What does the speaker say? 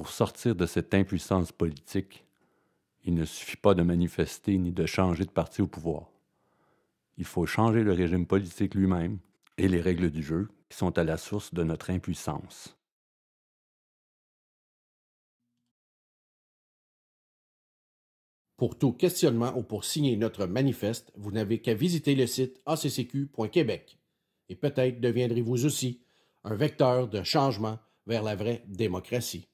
pour sortir de cette impuissance politique, il ne suffit pas de manifester ni de changer de parti au pouvoir. Il faut changer le régime politique lui-même et les règles du jeu qui sont à la source de notre impuissance. Pour tout questionnement ou pour signer notre manifeste, vous n'avez qu'à visiter le site accq.québec et peut-être deviendrez-vous aussi un vecteur de changement vers la vraie démocratie.